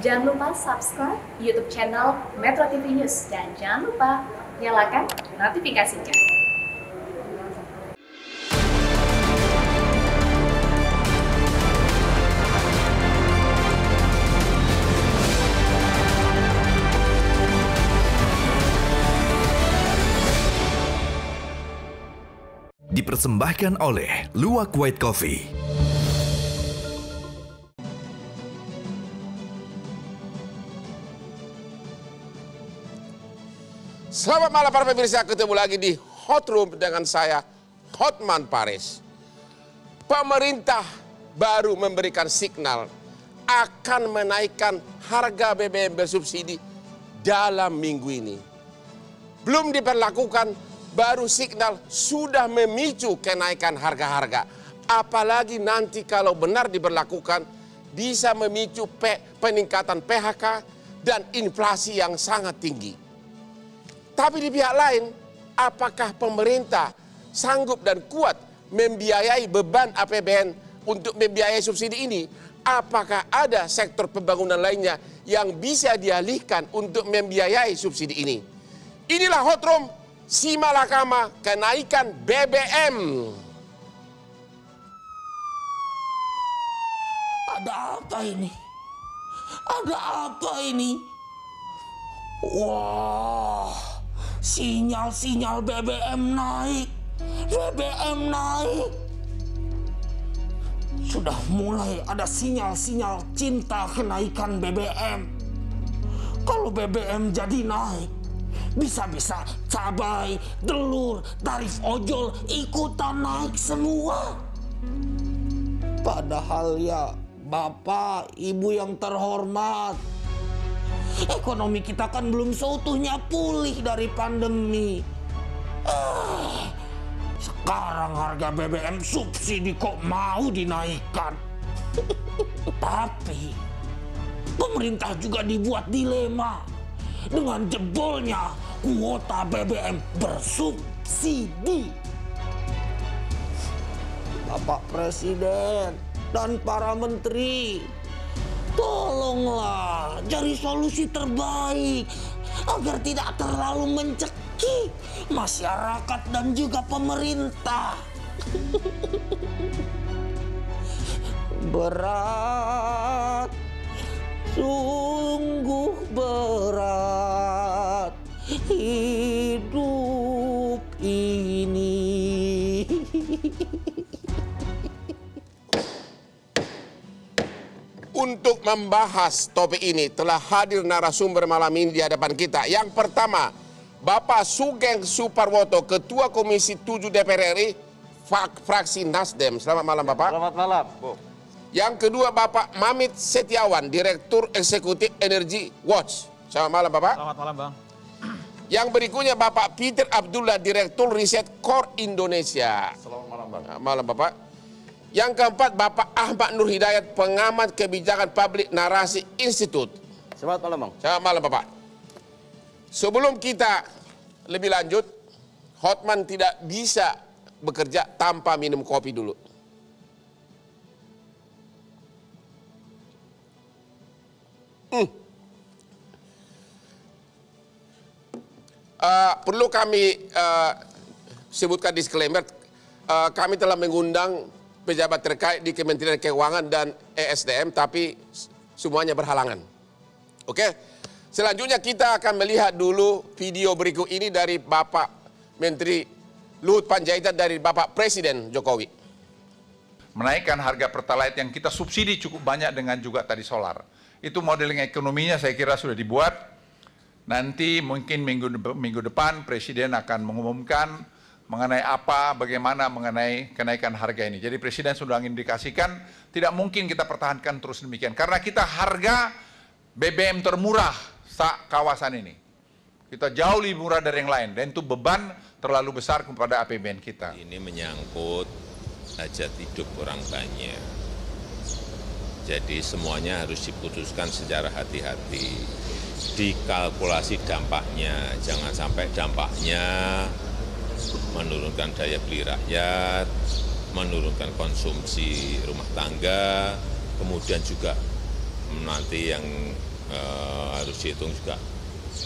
Jangan lupa subscribe YouTube channel Metro TV News dan jangan lupa nyalakan notifikasinya. dipersembahkan oleh Luwak White Coffee. Selamat malam para pemirsa, ketemu lagi di Hot Room dengan saya Hotman Paris. Pemerintah baru memberikan signal akan menaikkan harga BBM bersubsidi dalam minggu ini. Belum diperlakukan, baru signal sudah memicu kenaikan harga-harga. Apalagi nanti kalau benar diberlakukan, bisa memicu peningkatan PHK dan inflasi yang sangat tinggi. Tapi di pihak lain, apakah pemerintah sanggup dan kuat membiayai beban APBN untuk membiayai subsidi ini? Apakah ada sektor pembangunan lainnya yang bisa dialihkan untuk membiayai subsidi ini? Inilah hot room Simalakama kenaikan BBM. Ada apa ini? Ada apa ini? Wah. Wow sinyal-sinyal BBM naik, BBM naik. Sudah mulai ada sinyal-sinyal cinta kenaikan BBM. Kalau BBM jadi naik, bisa-bisa cabai, telur, tarif ojol ikutan naik semua. Padahal ya, Bapak, Ibu yang terhormat, Ekonomi kita kan belum seutuhnya pulih dari pandemi. Eh, sekarang harga BBM subsidi kok mau dinaikkan. Tapi pemerintah juga dibuat dilema dengan jebolnya kuota BBM bersubsidi. Bapak Presiden dan para menteri Tolonglah cari solusi terbaik agar tidak terlalu mencekik masyarakat dan juga pemerintah. Berat, sungguh berat hidup ini. Untuk membahas topik ini telah hadir narasumber malam ini di hadapan kita. Yang pertama, Bapak Sugeng Suparwoto, Ketua Komisi 7 DPR RI, fraksi Nasdem. Selamat malam Bapak. Selamat malam, Bu. Yang kedua Bapak Mamit Setiawan, Direktur Eksekutif Energy Watch. Selamat malam Bapak. Selamat malam Bang. Yang berikutnya Bapak Peter Abdullah, Direktur Riset Core Indonesia. Selamat malam Bang. Malam Bapak. Yang keempat Bapak Ahmad Nur Hidayat, pengamat kebijakan publik narasi institut. Selamat malam Bang. Selamat malam Bapak. Sebelum kita lebih lanjut, Hotman tidak bisa bekerja tanpa minum kopi dulu. Hmm. Uh, perlu kami uh, sebutkan disclaimer, uh, kami telah mengundang pejabat terkait di Kementerian Keuangan dan ESDM tapi semuanya berhalangan. Oke. Selanjutnya kita akan melihat dulu video berikut ini dari Bapak Menteri Luhut Panjaitan dari Bapak Presiden Jokowi. Menaikkan harga pertalite yang kita subsidi cukup banyak dengan juga tadi solar. Itu modeling ekonominya saya kira sudah dibuat. Nanti mungkin minggu minggu depan Presiden akan mengumumkan mengenai apa, bagaimana mengenai kenaikan harga ini. Jadi Presiden sudah mengindikasikan tidak mungkin kita pertahankan terus demikian. Karena kita harga BBM termurah saat kawasan ini. Kita jauh lebih murah dari yang lain. Dan itu beban terlalu besar kepada APBN kita. Ini menyangkut hajat hidup orang banyak. Jadi semuanya harus diputuskan secara hati-hati. Dikalkulasi dampaknya. Jangan sampai dampaknya menurunkan daya beli rakyat, menurunkan konsumsi rumah tangga, kemudian juga nanti yang e, harus dihitung juga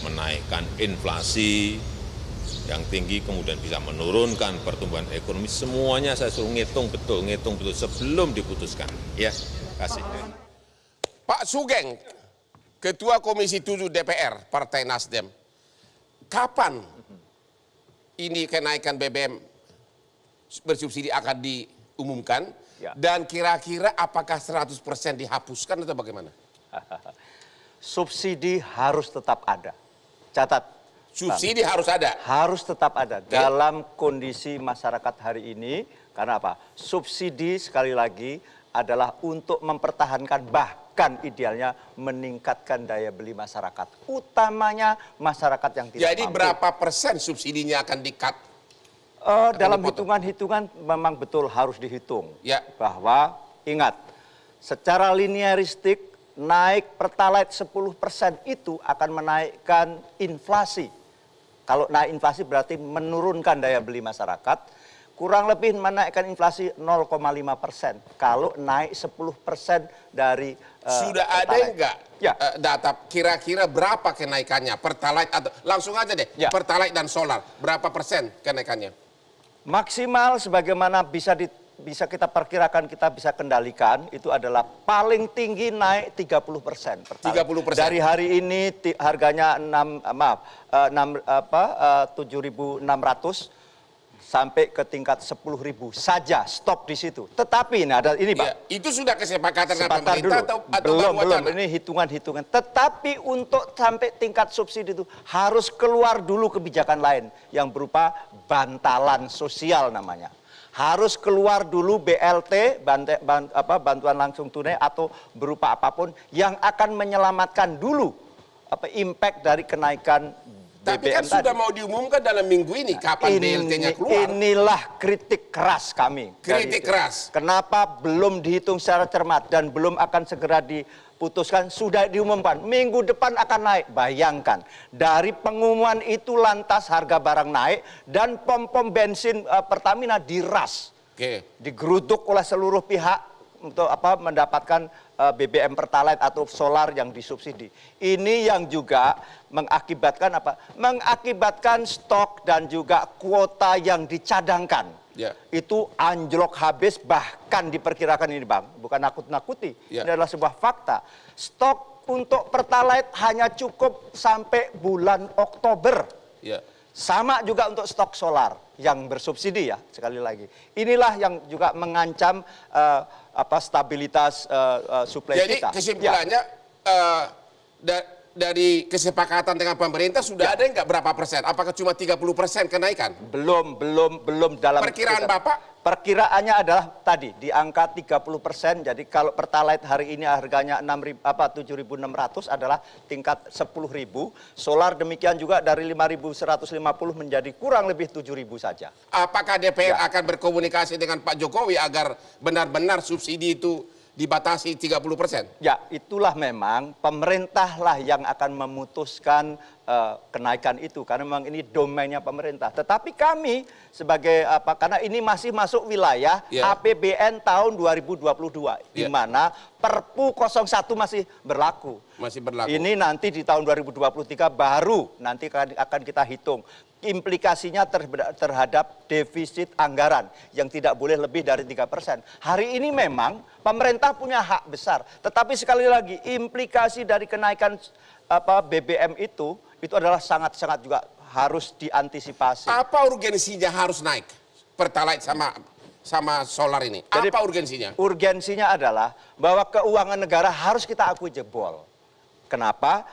menaikkan inflasi yang tinggi kemudian bisa menurunkan pertumbuhan ekonomi semuanya saya suruh ngitung betul ngitung betul sebelum diputuskan ya kasih Pak Sugeng Ketua Komisi 7 DPR Partai Nasdem kapan ini kenaikan BBM bersubsidi akan diumumkan ya. dan kira-kira apakah 100% dihapuskan atau bagaimana? Subsidi harus tetap ada. Catat. Subsidi harus ada. Harus tetap ada okay. dalam kondisi masyarakat hari ini karena apa? Subsidi sekali lagi adalah untuk mempertahankan bah bahkan idealnya meningkatkan daya beli masyarakat, utamanya masyarakat yang tidak Jadi mampu. berapa persen subsidinya akan di-cut? Uh, dalam hitungan-hitungan memang betul harus dihitung. Ya. Bahwa ingat, secara linearistik naik pertalite 10% itu akan menaikkan inflasi. Kalau naik inflasi berarti menurunkan daya beli masyarakat kurang lebih menaikkan inflasi 0,5 persen. Kalau naik 10 persen dari uh, sudah pertalite. ada enggak ya. uh, data kira-kira berapa kenaikannya pertalite atau langsung aja deh ya. pertalite dan solar berapa persen kenaikannya? Maksimal sebagaimana bisa di, bisa kita perkirakan kita bisa kendalikan itu adalah paling tinggi naik 30 persen. 30 persen. Dari hari ini harganya 6 eh, maaf 6 apa 7.600 sampai ke tingkat ribu saja stop di situ. Tetapi ini nah, ada ini Pak. Ya, itu sudah kesepakatan dengan pemerintah dulu. atau, atau belum belum ini hitungan-hitungan. Tetapi untuk sampai tingkat subsidi itu harus keluar dulu kebijakan lain yang berupa bantalan sosial namanya. Harus keluar dulu BLT bant, bant, apa, bantuan langsung tunai atau berupa apapun yang akan menyelamatkan dulu apa impact dari kenaikan tapi BBM kan tadi. sudah mau diumumkan dalam minggu ini kapan ini, BLT-nya keluar. Inilah kritik keras kami. Kritik keras. Kenapa belum dihitung secara cermat dan belum akan segera diputuskan sudah diumumkan minggu depan akan naik. Bayangkan dari pengumuman itu lantas harga barang naik dan pom-pom bensin uh, Pertamina diras. Okay. Digeruduk oleh seluruh pihak untuk apa mendapatkan eh, BBM pertalite atau solar yang disubsidi. Ini yang juga mengakibatkan apa? Mengakibatkan stok dan juga kuota yang dicadangkan. Yeah. Itu anjlok habis bahkan diperkirakan ini Bang, bukan nakut-nakuti. Yeah. Ini adalah sebuah fakta. Stok untuk Pertalite hanya cukup sampai bulan Oktober. Yeah. Sama juga untuk stok solar yang bersubsidi ya sekali lagi. Inilah yang juga mengancam uh, apa stabilitas uh, uh, suplai kita. Jadi kesimpulannya ya. uh, da dari kesepakatan dengan pemerintah sudah ya. ada nggak berapa persen? Apakah cuma 30 persen kenaikan? Belum, belum, belum dalam. Perkiraan kita, Bapak? Perkiraannya adalah tadi di angka 30 persen. Jadi kalau pertalite hari ini harganya 6, apa 7.600 adalah tingkat 10.000. Solar demikian juga dari 5.150 menjadi kurang lebih 7.000 saja. Apakah DPR ya. akan berkomunikasi dengan Pak Jokowi agar benar-benar subsidi itu dibatasi 30 persen? Ya, itulah memang pemerintahlah yang akan memutuskan uh, kenaikan itu karena memang ini domainnya pemerintah. Tetapi kami sebagai apa karena ini masih masuk wilayah yeah. APBN tahun 2022 yeah. di mana Perpu 01 masih berlaku. Masih berlaku. Ini nanti di tahun 2023 baru nanti kan akan kita hitung implikasinya terhadap defisit anggaran yang tidak boleh lebih dari tiga persen. Hari ini memang pemerintah punya hak besar, tetapi sekali lagi implikasi dari kenaikan apa BBM itu itu adalah sangat-sangat juga harus diantisipasi. Apa urgensinya harus naik pertalite sama sama solar ini? Jadi, Apa urgensinya? Urgensinya adalah bahwa keuangan negara harus kita akui jebol. Kenapa?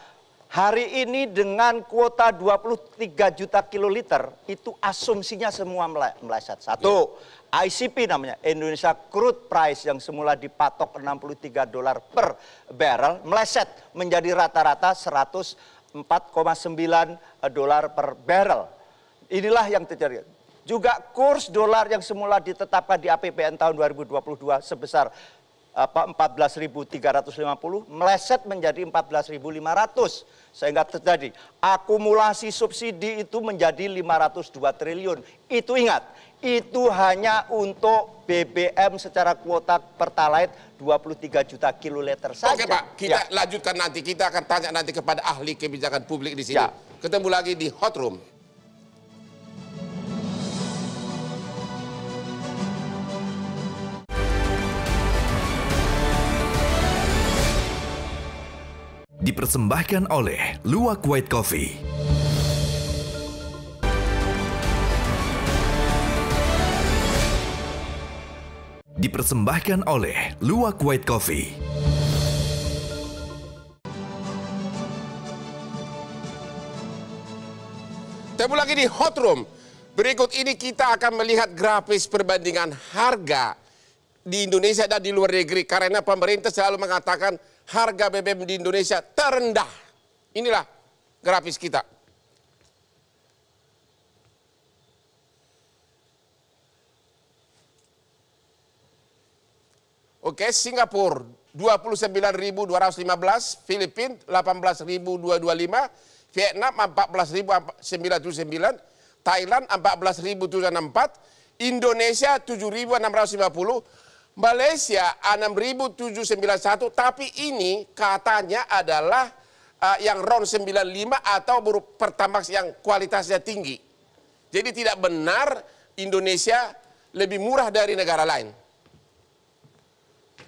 Hari ini dengan kuota 23 juta kiloliter itu asumsinya semua meleset. Satu, ICP iya. namanya Indonesia Crude Price yang semula dipatok 63 dolar per barrel meleset menjadi rata-rata 100 4,9 eh, dolar per barrel. Inilah yang terjadi. Juga kurs dolar yang semula ditetapkan di APBN tahun 2022 sebesar 14.350 meleset menjadi 14.500 sehingga terjadi akumulasi subsidi itu menjadi 502 triliun. Itu ingat, itu hanya untuk BBM secara kuota pertalite 23 juta kiloliter saja. Oke Pak, kita ya. lanjutkan nanti. Kita akan tanya nanti kepada ahli kebijakan publik di sini. Ya. Ketemu lagi di Hot Room. Dipersembahkan oleh Luwak White Coffee. dipersembahkan oleh Luwak White Coffee. Ketemu lagi di Hot Room. Berikut ini kita akan melihat grafis perbandingan harga di Indonesia dan di luar negeri. Karena pemerintah selalu mengatakan harga BBM di Indonesia terendah. Inilah grafis kita. Oke, Singapura 29.215, Filipina 18.225, Vietnam 14.999 Thailand 14.764, Indonesia 7.650, Malaysia 6.791, tapi ini katanya adalah uh, yang round 95 atau buruk pertamax yang kualitasnya tinggi. Jadi tidak benar Indonesia lebih murah dari negara lain.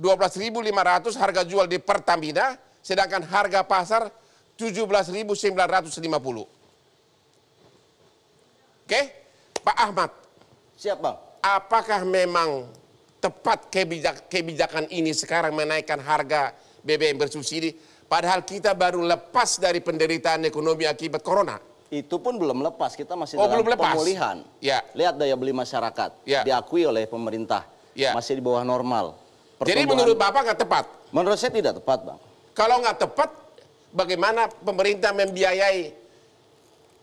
12.500 harga jual di Pertamina, sedangkan harga pasar 17.950. Oke, Pak Ahmad. siapa? Apakah memang tepat kebijak, kebijakan ini sekarang menaikkan harga BBM bersubsidi? Padahal kita baru lepas dari penderitaan ekonomi akibat corona. Itu pun belum lepas, kita masih oh, dalam belum lepas. pemulihan. Ya. Lihat daya beli masyarakat, ya. diakui oleh pemerintah, ya. masih di bawah normal. Jadi menurut Bapak nggak tepat? Menurut saya tidak tepat, Bang. Kalau nggak tepat, bagaimana pemerintah membiayai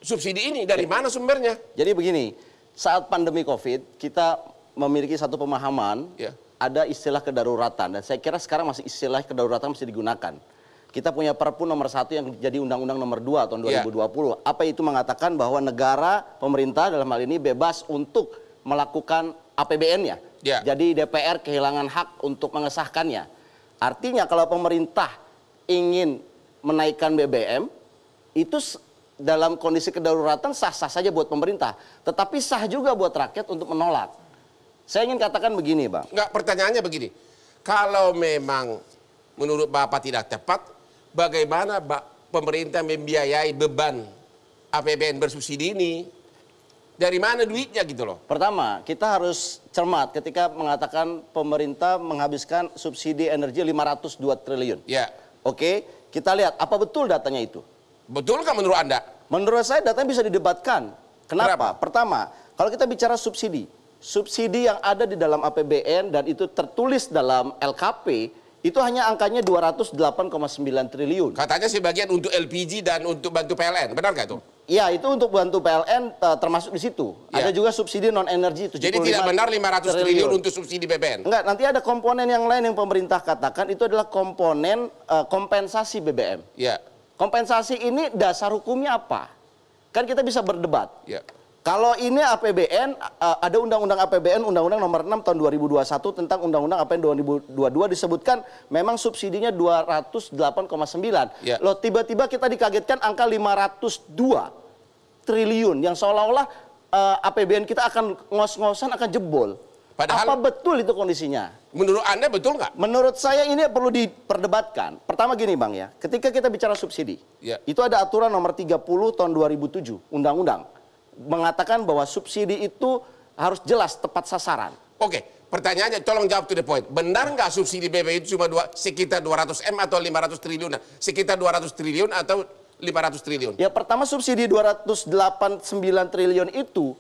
subsidi ini? Dari ya. mana sumbernya? Jadi begini, saat pandemi COVID, kita memiliki satu pemahaman, ya. ada istilah kedaruratan. Dan saya kira sekarang masih istilah kedaruratan masih digunakan. Kita punya perpu nomor satu yang jadi undang-undang nomor 2 tahun 2020. Ya. Apa itu mengatakan bahwa negara, pemerintah dalam hal ini bebas untuk melakukan APBN-nya Ya. Jadi DPR kehilangan hak untuk mengesahkannya. Artinya kalau pemerintah ingin menaikkan BBM itu dalam kondisi kedaruratan sah-sah saja buat pemerintah, tetapi sah juga buat rakyat untuk menolak. Saya ingin katakan begini, Bang. Enggak, pertanyaannya begini. Kalau memang menurut Bapak tidak tepat, bagaimana Bapak pemerintah membiayai beban APBN bersubsidi ini? dari mana duitnya gitu loh. Pertama, kita harus cermat ketika mengatakan pemerintah menghabiskan subsidi energi 502 triliun. Ya. Oke, kita lihat apa betul datanya itu. Betul kan menurut Anda? Menurut saya datanya bisa didebatkan. Kenapa? Kenapa? Pertama, kalau kita bicara subsidi, subsidi yang ada di dalam APBN dan itu tertulis dalam LKP itu hanya angkanya 208,9 triliun. Katanya sebagian untuk LPG dan untuk bantu PLN, benar nggak itu? Iya, itu untuk bantu PLN uh, eh, termasuk di situ. Ya. Ada juga subsidi non energi itu. Jadi tidak benar 500 triliun. triliun untuk subsidi BBM. Enggak, nanti ada komponen yang lain yang pemerintah katakan itu adalah komponen uh, kompensasi BBM. Iya. Kompensasi ini dasar hukumnya apa? Kan kita bisa berdebat. Iya. Kalau ini APBN ada undang-undang APBN undang-undang nomor 6 tahun 2021 tentang undang-undang APBN 2022 disebutkan memang subsidinya 208,9. Ya. Loh tiba-tiba kita dikagetkan angka 502 triliun yang seolah-olah uh, e, APBN kita akan ngos-ngosan akan jebol. Padahal, Apa betul itu kondisinya? Menurut Anda betul nggak? Menurut saya ini perlu diperdebatkan. Pertama gini Bang ya, ketika kita bicara subsidi, ya. itu ada aturan nomor 30 tahun 2007, undang-undang mengatakan bahwa subsidi itu harus jelas tepat sasaran. Oke, pertanyaannya tolong jawab to the point. Benar nggak subsidi BBM itu cuma dua, sekitar 200 M atau 500 triliun? Nah, sekitar 200 triliun atau 500 triliun? Ya pertama subsidi 289 triliun itu,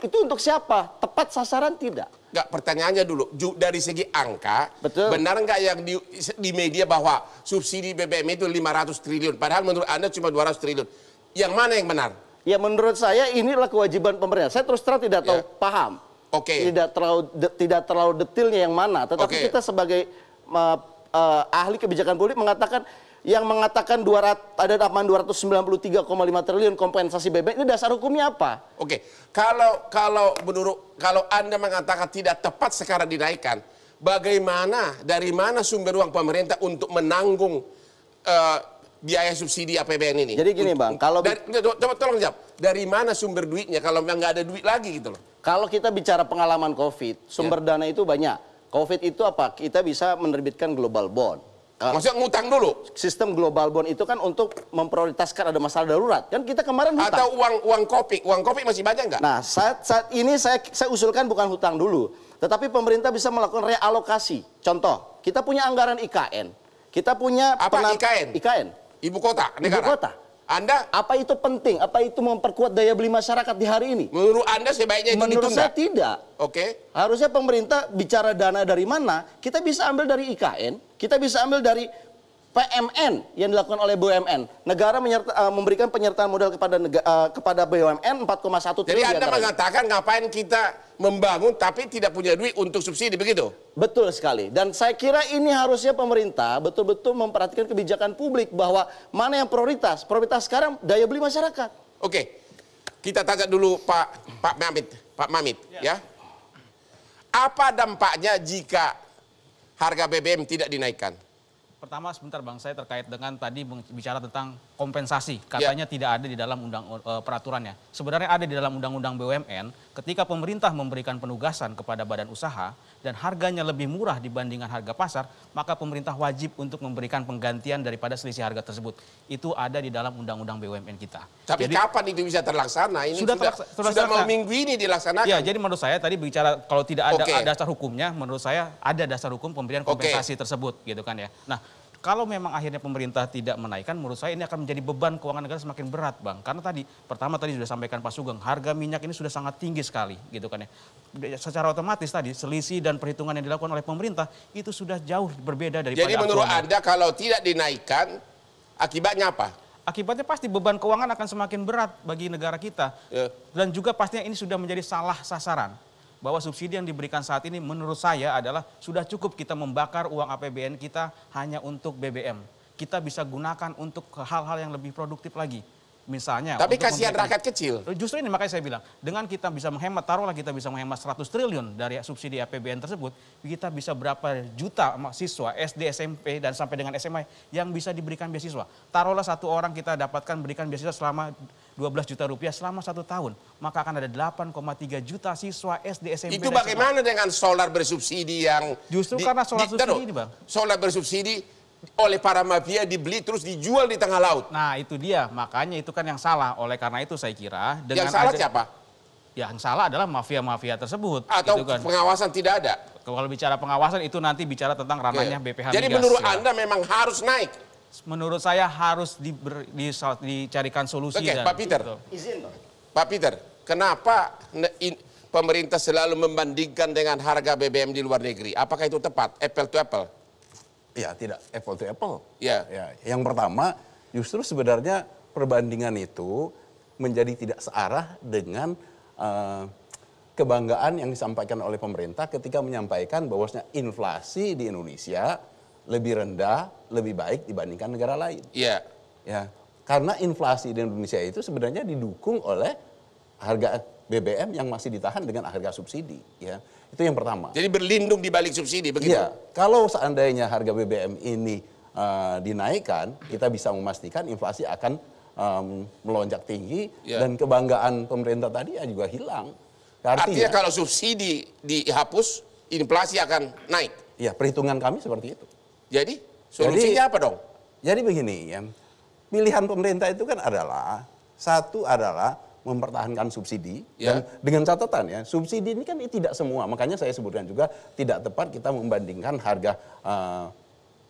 itu untuk siapa? Tepat sasaran tidak? Enggak, pertanyaannya dulu. Dari segi angka, Betul. benar nggak yang di, di media bahwa subsidi BBM itu 500 triliun? Padahal menurut Anda cuma 200 triliun. Yang mana yang benar? Ya menurut saya inilah kewajiban pemerintah. Saya terus terang tidak ya. tahu yeah. paham. Oke. Okay. Tidak terlalu de, tidak terlalu detailnya yang mana. Tetapi okay. kita sebagai uh, uh, ahli kebijakan publik mengatakan yang mengatakan 200 ada delapan 293,5 triliun kompensasi BBM ini dasar hukumnya apa? Oke. Okay. Kalau kalau menurut kalau Anda mengatakan tidak tepat sekarang dinaikkan, bagaimana dari mana sumber uang pemerintah untuk menanggung uh, biaya subsidi APBN ini. Jadi gini bang, kalau dari, coba tolong jawab dari mana sumber duitnya kalau memang nggak ada duit lagi gitu loh. Kalau kita bicara pengalaman COVID, sumber ya. dana itu banyak. COVID itu apa? Kita bisa menerbitkan global bond. Maksudnya ngutang dulu? Sistem global bond itu kan untuk memprioritaskan ada masalah darurat. Kan kita kemarin hutang. Atau uang uang kopi, uang kopi masih banyak nggak? Nah saat saat ini saya saya usulkan bukan hutang dulu, tetapi pemerintah bisa melakukan realokasi. Contoh, kita punya anggaran IKN, kita punya apa penat, IKN? IKN Ibu kota negara. Ibu kota. Anda apa itu penting? Apa itu memperkuat daya beli masyarakat di hari ini? Menurut Anda sebaiknya itu Menurut saya tidak. Oke. Okay. Harusnya pemerintah bicara dana dari mana? Kita bisa ambil dari IKN, kita bisa ambil dari PMN yang dilakukan oleh BUMN. Negara menyerta, uh, memberikan penyertaan modal kepada uh, kepada BUMN 4,1 triliun. Jadi Anda mengatakan ngapain kita membangun tapi tidak punya duit untuk subsidi begitu. Betul sekali. Dan saya kira ini harusnya pemerintah betul-betul memperhatikan kebijakan publik bahwa mana yang prioritas. Prioritas sekarang daya beli masyarakat. Oke. Kita tanya dulu Pak Pak Mamit, Pak Mamit ya. ya. Apa dampaknya jika harga BBM tidak dinaikkan? Pertama sebentar Bang, saya terkait dengan tadi bicara tentang kompensasi ya. katanya ya. tidak ada di dalam undang uh, peraturannya. Sebenarnya ada di dalam undang-undang BUMN ketika pemerintah memberikan penugasan kepada badan usaha dan harganya lebih murah dibandingkan harga pasar, maka pemerintah wajib untuk memberikan penggantian daripada selisih harga tersebut. Itu ada di dalam undang-undang BUMN kita. Tapi jadi, kapan itu bisa terlaksana? Ini sudah sudah, terlaksana. sudah mau minggu ini dilaksanakan. Ya, jadi menurut saya tadi bicara kalau tidak ada okay. dasar hukumnya, menurut saya ada dasar hukum pemberian kompensasi okay. tersebut gitu kan ya. Nah, kalau memang akhirnya pemerintah tidak menaikkan, menurut saya ini akan menjadi beban keuangan negara semakin berat, Bang. Karena tadi, pertama tadi sudah sampaikan Pak Sugeng, harga minyak ini sudah sangat tinggi sekali, gitu kan ya. Secara otomatis tadi, selisih dan perhitungan yang dilakukan oleh pemerintah, itu sudah jauh berbeda dari. Jadi menurut akuannya. Anda kalau tidak dinaikkan, akibatnya apa? akibatnya pasti beban keuangan akan semakin berat bagi negara kita. Yeah. Dan juga pastinya ini sudah menjadi salah sasaran bahwa subsidi yang diberikan saat ini menurut saya adalah sudah cukup kita membakar uang APBN kita hanya untuk BBM. Kita bisa gunakan untuk hal-hal yang lebih produktif lagi misalnya. Tapi kasihan rakyat kecil. Eh, justru ini makanya saya bilang, dengan kita bisa menghemat, taruhlah kita bisa menghemat 100 triliun dari subsidi APBN tersebut, kita bisa berapa juta mahasiswa SD, SMP, dan sampai dengan SMA yang bisa diberikan beasiswa. Taruhlah satu orang kita dapatkan berikan beasiswa selama 12 juta rupiah selama satu tahun. Maka akan ada 8,3 juta siswa SD, SMP. Itu bagaimana dengan solar bersubsidi yang... Justru di, karena solar di, bersubsidi taruh, Bang. Solar bersubsidi oleh para mafia dibeli terus dijual di tengah laut. Nah itu dia, makanya itu kan yang salah. Oleh karena itu saya kira dengan yang salah siapa? Ya, yang salah adalah mafia-mafia tersebut. Atau gitu kan. pengawasan tidak ada. Kalau bicara pengawasan itu nanti bicara tentang ranahnya okay. BPH. Jadi Migas, menurut ya. anda memang harus naik. Menurut saya harus diber, di, dicarikan solusi. Oke, Pak Peter. Gitu. Izin, Pak Peter, kenapa in, pemerintah selalu membandingkan dengan harga BBM di luar negeri? Apakah itu tepat? Apple to apple? Ya tidak apple to apple. Ya. ya. Yang pertama justru sebenarnya perbandingan itu menjadi tidak searah dengan uh, kebanggaan yang disampaikan oleh pemerintah ketika menyampaikan bahwasanya inflasi di Indonesia lebih rendah, lebih baik dibandingkan negara lain. Iya. Ya. Karena inflasi di Indonesia itu sebenarnya didukung oleh harga BBM yang masih ditahan dengan harga subsidi ya itu yang pertama jadi berlindung di balik subsidi iya, begitu ya, kalau seandainya harga BBM ini uh, dinaikkan kita bisa memastikan inflasi akan um, melonjak tinggi ya. dan kebanggaan pemerintah tadi ya juga hilang artinya, artinya kalau subsidi dihapus inflasi akan naik ya perhitungan kami seperti itu jadi solusinya jadi, apa dong jadi begini ya pilihan pemerintah itu kan adalah satu adalah mempertahankan subsidi ya. dan dengan catatan ya subsidi ini kan tidak semua makanya saya sebutkan juga tidak tepat kita membandingkan harga uh, eh,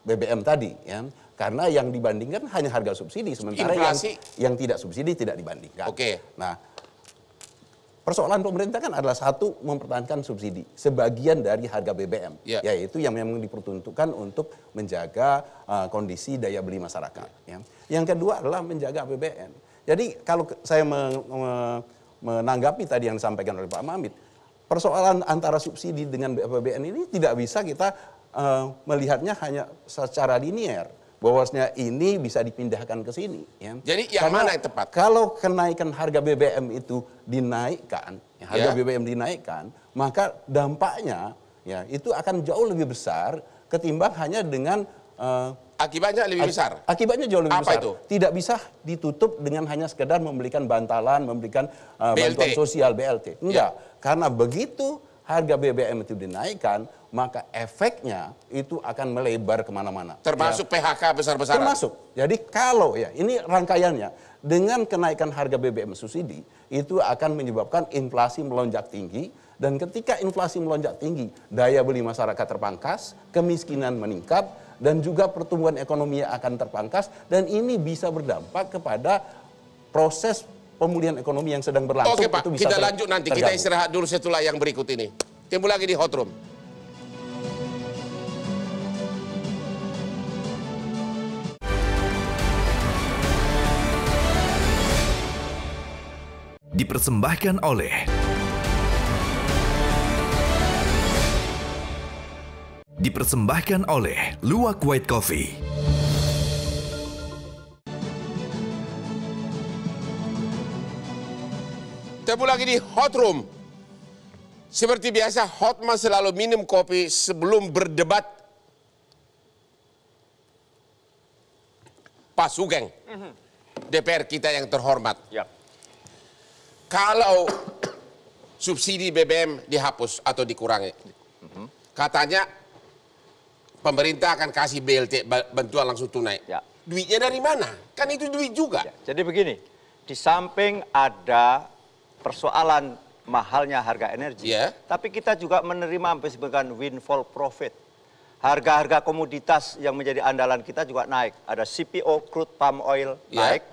BBM tadi ya karena yang dibandingkan hanya harga subsidi sementara yang yang tidak subsidi tidak dibandingkan. Oke. Nah persoalan pemerintah kan adalah satu mempertahankan subsidi sebagian dari harga BBM ya. yaitu yang memang diperuntukkan untuk menjaga uh, kondisi daya beli masyarakat Ya. ya. yang kedua adalah menjaga BBM jadi kalau saya menanggapi tadi yang disampaikan oleh Pak Mamit, persoalan antara subsidi dengan BPBN ini tidak bisa kita eh, melihatnya hanya secara linier bahwasanya ini bisa dipindahkan ke sini. Ya. Jadi yang Karena mana yang tepat? Kalau kenaikan harga BBM itu dinaikkan, ya, harga ya. BBM dinaikkan, maka dampaknya ya itu akan jauh lebih besar ketimbang hanya dengan uh, Akibatnya lebih besar. Akibatnya jauh lebih Apa besar. Itu? Tidak bisa ditutup dengan hanya sekedar memberikan bantalan, memberikan uh, eh, bantuan sosial BLT. Ya. Enggak, ya. karena begitu harga BBM itu dinaikkan, maka efeknya itu akan melebar kemana-mana. Termasuk ya. PHK besar-besaran. Termasuk. Jadi kalau ya, ini rangkaiannya. Dengan kenaikan harga BBM subsidi, itu akan menyebabkan inflasi melonjak tinggi. Dan ketika inflasi melonjak tinggi, daya beli masyarakat terpangkas, kemiskinan meningkat, dan juga pertumbuhan ekonomi akan terpangkas dan ini bisa berdampak kepada proses pemulihan ekonomi yang sedang berlangsung. Oke Pak, itu bisa kita lanjut nanti. Terganggu. Kita istirahat dulu setelah yang berikut ini. Timbul lagi di Hot Room. Dipersembahkan oleh... dipersembahkan oleh Luwak White Coffee. Ketemu lagi di Hot Room. Seperti biasa, Hotman selalu minum kopi sebelum berdebat. Pak Sugeng, DPR kita yang terhormat. Ya. Kalau subsidi BBM dihapus atau dikurangi, mhm. katanya pemerintah akan kasih BLT bantuan langsung tunai. Ya. Duitnya dari mana? Kan itu duit juga. Ya. Jadi begini, di samping ada persoalan mahalnya harga energi, ya. tapi kita juga menerima sebagian windfall profit. Harga-harga komoditas yang menjadi andalan kita juga naik. Ada CPO, crude palm oil ya. naik.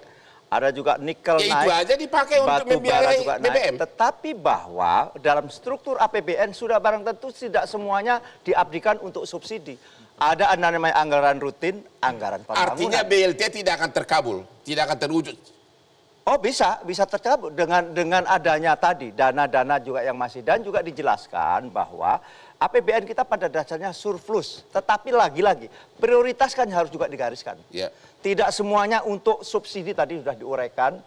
Ada juga nikel ya, naik. Itu aja dipakai batu untuk membiayai juga BBM. naik. Tetapi bahwa dalam struktur APBN sudah barang tentu tidak semuanya diabdikan untuk subsidi ada namanya anggaran rutin, anggaran pembangunan. Artinya BLT tidak akan terkabul, tidak akan terwujud. Oh bisa, bisa terkabul dengan dengan adanya tadi dana-dana juga yang masih dan juga dijelaskan bahwa APBN kita pada dasarnya surplus, tetapi lagi-lagi prioritas kan harus juga digariskan. Yeah. Tidak semuanya untuk subsidi tadi sudah diuraikan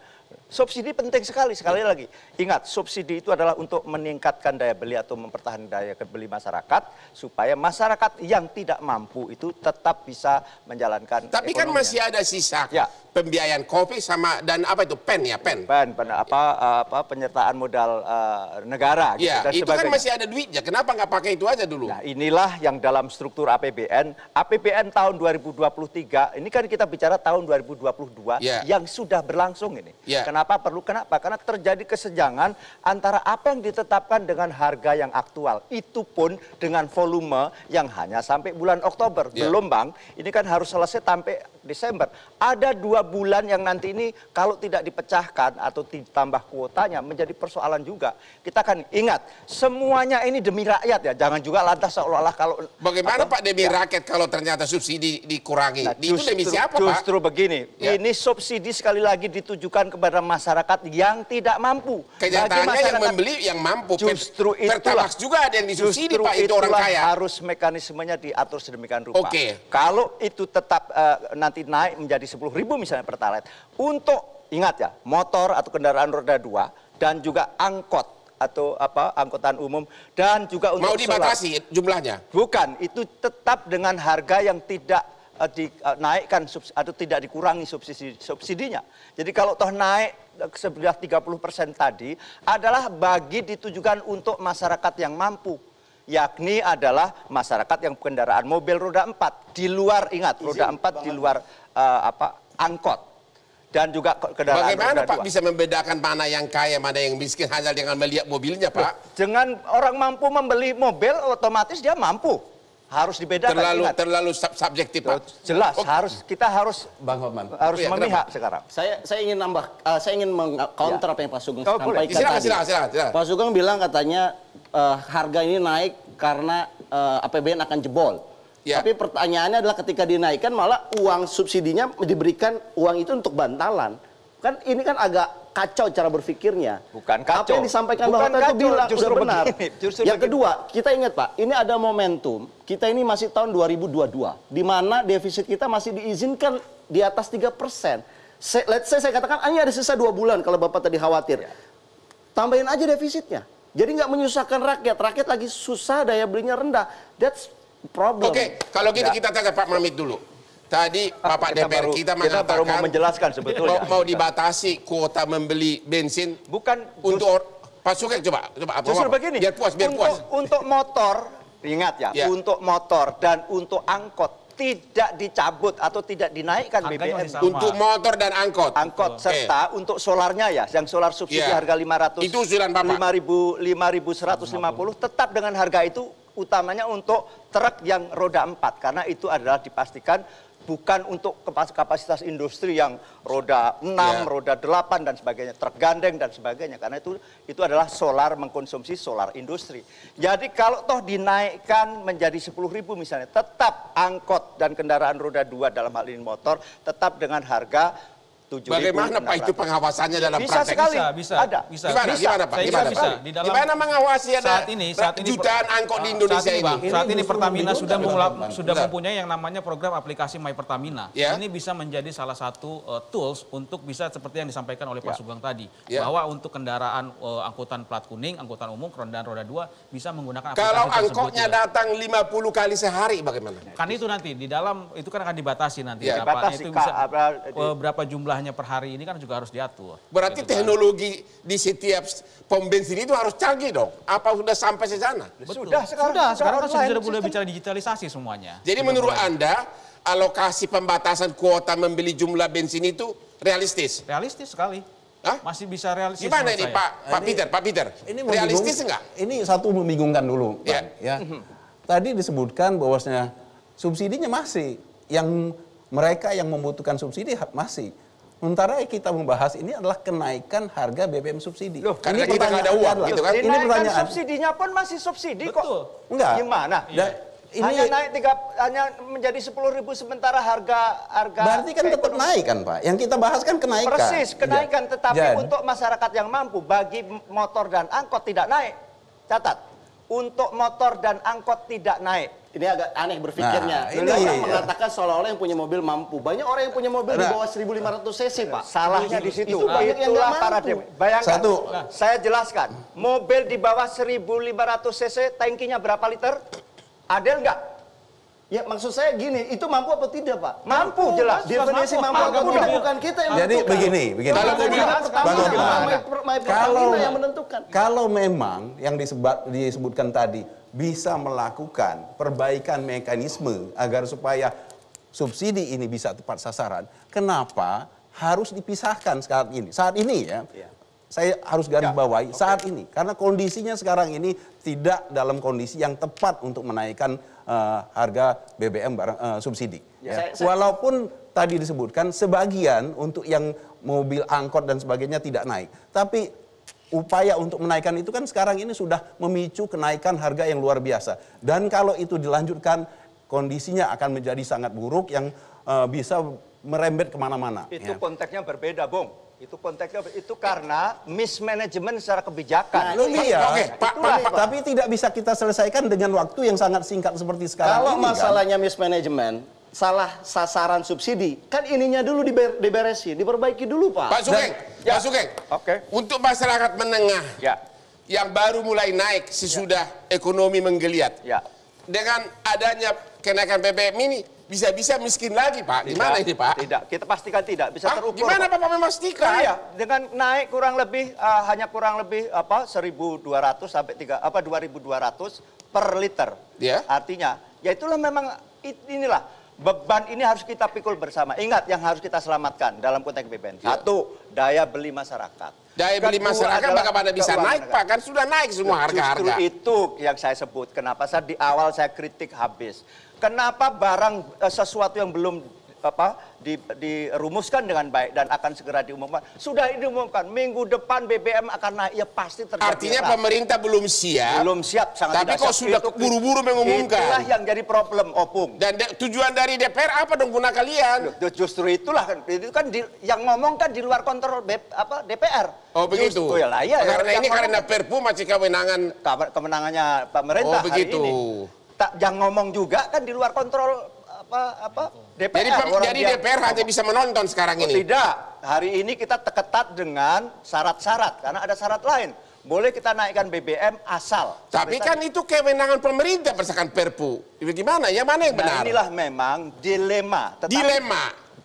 Subsidi penting sekali, sekali iya. lagi. Ingat, subsidi itu adalah untuk meningkatkan daya beli atau mempertahankan daya beli masyarakat, supaya masyarakat yang tidak mampu itu tetap bisa menjalankan Tapi kan ekonominya. kan masih ada sisa ya. pembiayaan kopi sama, dan apa itu, pen ya, pen? Pen, pen apa, apa penyertaan modal uh, negara. Gitu, ya, dan itu kan sebagainya. kan masih ada duitnya, kenapa nggak pakai itu aja dulu? Nah, inilah yang dalam struktur APBN, APBN tahun 2023, ini kan kita bicara tahun 2022 ya. yang sudah berlangsung ini. Ya. Kenapa Kenapa perlu? Kenapa? Karena terjadi kesenjangan antara apa yang ditetapkan dengan harga yang aktual. Itu pun dengan volume yang hanya sampai bulan Oktober. Yeah. Belum Bang, ini kan harus selesai sampai Desember. Ada dua bulan yang nanti ini kalau tidak dipecahkan atau ditambah kuotanya menjadi persoalan juga. Kita akan ingat semuanya ini demi rakyat ya. Jangan juga lantas seolah-olah kalau bagaimana apa, Pak demi ya. rakyat kalau ternyata subsidi dikurangi? Nah, justru, Itu demi siapa justru Pak? Justru begini. Ya. Ini subsidi sekali lagi ditujukan kepada masyarakat yang tidak mampu. Kenyataannya yang membeli yang mampu. Justru itu Pertamax juga ada yang disubsidi Pak itu orang kaya. harus mekanismenya diatur sedemikian rupa. Oke. Okay. Kalau itu tetap uh, nanti nanti naik menjadi 10 ribu misalnya pertalite. Untuk ingat ya, motor atau kendaraan roda dua dan juga angkot atau apa angkutan umum dan juga untuk mau dibatasi solar. jumlahnya bukan itu tetap dengan harga yang tidak uh, eh, dinaikkan eh, uh, atau tidak dikurangi subsidi subsidinya jadi kalau toh naik eh, sebelah 30 persen tadi adalah bagi ditujukan untuk masyarakat yang mampu yakni adalah masyarakat yang kendaraan mobil roda 4 di luar ingat roda 4 di luar uh, apa angkot dan juga kendaraan Bagaimana roda Pak dua. bisa membedakan mana yang kaya, mana yang miskin hanya dengan melihat mobilnya Pak? Dengan orang mampu membeli mobil, otomatis dia mampu harus dibedakan. Terlalu terlalu sub subjektif, Pak. Jelas, oh. harus kita harus Bang Hotman. Harus ya, memihak kenapa? sekarang. Saya saya ingin nambah uh, saya ingin meng-counter ya. apa yang Pak Sugeng oh, sampaikan. Silakan, tadi. silakan, silakan, silakan. Pak Sugeng bilang katanya uh, harga ini naik karena uh, eh, APBN akan jebol. Ya. Tapi pertanyaannya adalah ketika dinaikkan malah uang subsidinya diberikan uang itu untuk bantalan. Kan ini kan agak kacau cara berpikirnya. Bukan kacau. Apa yang disampaikan Bukan Bang kacau, itu bilang justru sudah benar. Begini, justru yang begini. kedua, kita ingat Pak, ini ada momentum. Kita ini masih tahun 2022, di mana defisit kita masih diizinkan di atas 3 persen. Let's say saya katakan hanya ada sisa dua bulan kalau Bapak tadi khawatir. Ya. Tambahin aja defisitnya. Jadi nggak menyusahkan rakyat. Rakyat lagi susah daya belinya rendah. That's problem. Oke, okay, kalau gitu ya. kita tanya Pak Mamit dulu. Tadi Bapak kita DPR baru, kita mengatakan kita baru mau menjelaskan sebetulnya mau, dibatasi kuota membeli bensin bukan untuk just, Pak coba coba apa, apa, apa, begini. Biar puas, biar untuk, puas. Untuk motor ingat ya, ya, untuk motor dan untuk angkot tidak dicabut atau tidak dinaikkan Harganya BBM untuk motor dan angkot. Angkot Betul. serta eh. untuk solarnya ya, yang solar subsidi ya. harga 500 itu usulan Bapak. 5000 5150 tetap dengan harga itu utamanya untuk truk yang roda empat karena itu adalah dipastikan bukan untuk kapasitas industri yang roda 6, yeah. roda 8 dan sebagainya, tergandeng dan sebagainya karena itu itu adalah solar mengkonsumsi solar industri. Jadi kalau toh dinaikkan menjadi 10.000 misalnya, tetap angkot dan kendaraan roda 2 dalam hal ini motor tetap dengan harga 7 Bagaimana Pak itu pengawasannya dalam bisa praktek? Sekali. Bisa, bisa. Ada. Bisa. Gimana, bisa. gimana Pak? gimana, bisa, Pak? Di dalam gimana mengawasi ada saat ini, saat ini jutaan angkot di Indonesia saat ini? Bang, saat ini Pertamina sudah mengulap, sudah iya. mempunyai yang namanya program aplikasi My Pertamina. Yeah. Ini bisa menjadi salah satu uh, tools untuk bisa seperti yang disampaikan oleh Pak yeah. Sugeng tadi. Yeah. Bahwa untuk kendaraan uh, angkutan plat kuning, angkutan umum, kendaraan roda dua bisa menggunakan aplikasi Kalau angkotnya ya. datang 50 kali sehari bagaimana? Kan itu nanti, di dalam, itu kan akan dibatasi nanti. Yeah. Iya. Berapa, dibatasi, itu bisa, ka, berapa jumlah jumlahnya per hari ini kan juga harus diatur. Berarti gitu kan. teknologi di setiap pom bensin itu harus canggih dong. Apa sudah sampai ke sana? Ya sudah sekarang. Sudah, sekarang sekarang kan sudah boleh bicara digitalisasi semuanya. Jadi sudah menurut Anda alokasi pembatasan kuota membeli jumlah bensin itu realistis? Realistis sekali. Hah? Masih bisa realistis. Gimana ini Pak, Pak ini, Peter, Pak Peter? Ini realistis enggak? Ini satu membingungkan dulu, Bang, ya. ya. Tadi disebutkan bahwasanya subsidinya masih yang mereka yang membutuhkan subsidi masih. Sementara kita membahas ini adalah kenaikan harga BBM subsidi. Loh, karena ini kita nggak ada uang, gitu kan? Ini pertanyaan. subsidinya pun masih subsidi Betul. kok. Enggak. Gimana? Ya. ini hanya naik tiga hanya menjadi sepuluh ribu sementara harga harga berarti kan tetap naik kan pak yang kita bahas kan kenaikan persis iya. kenaikan ya. tetapi Jadi. untuk masyarakat yang mampu bagi motor dan angkot tidak naik catat untuk motor dan angkot tidak naik. Ini agak aneh berpikirnya. Nah, ini orang iya. mengatakan seolah-olah yang punya mobil mampu. Banyak orang yang punya mobil nah. di bawah 1500 cc, Pak. Salahnya di situ. Itu nah, banyak yang nggak mampu. Bayangkan, Satu. Nah. saya jelaskan. Mobil di bawah 1500 cc, tankinya berapa liter? Adil nggak? Ya maksud saya gini, itu mampu apa tidak Pak? Mampu, mampu jelas. Definisi mampu, mampu, mampu, bukan kita yang Jadi menentukan. begini, begini. Kalau kita kalau yang menentukan. Kalau memang yang disebut, disebutkan tadi bisa melakukan perbaikan mekanisme agar supaya subsidi ini bisa tepat sasaran, kenapa harus dipisahkan saat ini? Saat ini ya. ya. Saya harus garis ya, bawahi okay. saat ini karena kondisinya sekarang ini tidak dalam kondisi yang tepat untuk menaikkan uh, harga BBM barang uh, subsidi. Ya, ya. Saya, Walaupun tadi disebutkan sebagian untuk yang mobil angkot dan sebagainya tidak naik, tapi upaya untuk menaikkan itu kan sekarang ini sudah memicu kenaikan harga yang luar biasa. Dan kalau itu dilanjutkan, kondisinya akan menjadi sangat buruk yang uh, bisa merembet kemana-mana. Itu ya. konteksnya berbeda, Bung. Itu konteksnya itu karena mismanagement secara kebijakan. Loh, nah, iya. Oke, Pak, Pak, Pak. Tapi tidak bisa kita selesaikan dengan waktu yang sangat singkat seperti sekarang. Kalau ini, kan? masalahnya kan? mismanagement, salah sasaran subsidi. Kan ininya dulu diber, diberesin, diperbaiki dulu Pak. Pak Sugeng, ya. Pak Sugeng. Oke. Okay. Untuk masyarakat menengah ya. yang baru mulai naik sesudah ya. ekonomi menggeliat. Ya. Dengan adanya kenaikan BBM ini, bisa-bisa miskin lagi Pak. Tidak, Gimana ini Pak? Tidak, kita pastikan tidak bisa ah, terukur. Gimana Pak, Kami memastikan? Ya, dengan naik kurang lebih uh, hanya kurang lebih apa 1.200 sampai 3 apa 2.200 per liter. Ya. Artinya, ya itulah memang inilah beban ini harus kita pikul bersama. Ingat yang harus kita selamatkan dalam konteks BPN. Yeah. Satu, daya beli masyarakat. Daya beli Kedua masyarakat bagaimana bisa naik negara. Pak? Kan sudah naik semua harga-harga. itu yang saya sebut. Kenapa saya di awal saya kritik habis Kenapa barang eh, sesuatu yang belum apa di, dirumuskan dengan baik dan akan segera diumumkan. Sudah diumumkan minggu depan BBM akan naik ya pasti terjadi. Artinya rata. pemerintah belum siap. Belum siap sangat Tapi kok sudah buru-buru mengumumkan. Itulah yang jadi problem opung. Dan de, tujuan dari DPR apa dong guna kalian? Justru itulah kan itu kan di, yang ngomong kan di luar kontrol B, apa DPR. Oh begitu. Justru, ya, lah, ya, karena ini karena Perpu masih kewenangan kemenangannya pemerintah. Oh begitu. Hari ini tak jangan ngomong juga kan di luar kontrol apa apa DPR. Jadi, orang jadi DPR hanya bisa menonton sekarang oh, ini. Tidak, hari ini kita teketat dengan syarat-syarat karena ada syarat lain. Boleh kita naikkan BBM asal. Tapi kan tadi. itu kewenangan pemerintah berdasarkan Perpu. Gimana? Ya mana yang nah, benar? Nah, inilah memang dilema. Tetapi dilema.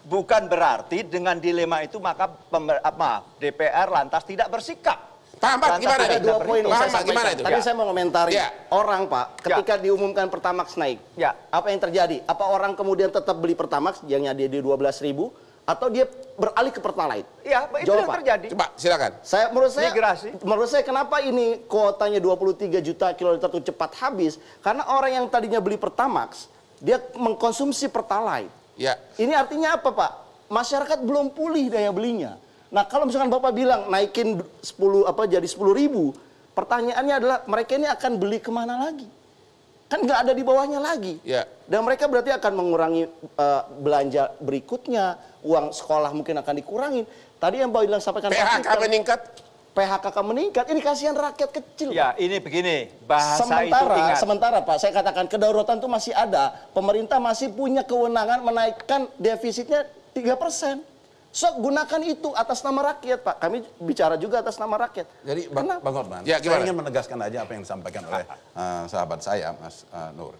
Bukan berarti dengan dilema itu maka pemer, apa, DPR lantas tidak bersikap. Pak Ahmad gimana ada dua poin Pak Ahmad gimana itu? Tadi ya. saya mau komentari ya. orang Pak ya. ketika ya. diumumkan Pertamax naik. Ya. Apa yang terjadi? Apa orang kemudian tetap beli Pertamax yang dia di ribu? atau dia beralih ke Pertalite? Iya, itu yang terjadi. Coba silakan. Saya menurut saya Migrasi. menurut saya kenapa ini kuotanya 23 juta kiloliter itu cepat habis? Karena orang yang tadinya beli Pertamax dia mengkonsumsi Pertalite. Ya. Ini artinya apa, Pak? Masyarakat belum pulih daya belinya. Nah kalau misalkan Bapak bilang naikin 10 apa jadi 10 ribu, pertanyaannya adalah mereka ini akan beli kemana lagi? Kan nggak ada di bawahnya lagi. Ya. Dan mereka berarti akan mengurangi uh, belanja berikutnya, uang sekolah mungkin akan dikurangin. Tadi yang Bapak bilang sampaikan PHK Pak meningkat. PHK akan meningkat, ini kasihan rakyat kecil. Ya, ini begini, bahasa sementara, itu ingat. Sementara Pak, saya katakan kedaruratan itu masih ada. Pemerintah masih punya kewenangan menaikkan defisitnya 3 persen. So, gunakan itu atas nama rakyat, Pak. Kami bicara juga atas nama rakyat. Jadi, Bang, Bang Otman, ya, saya ingin menegaskan aja apa yang disampaikan oleh uh, sahabat saya, Mas uh, Nur.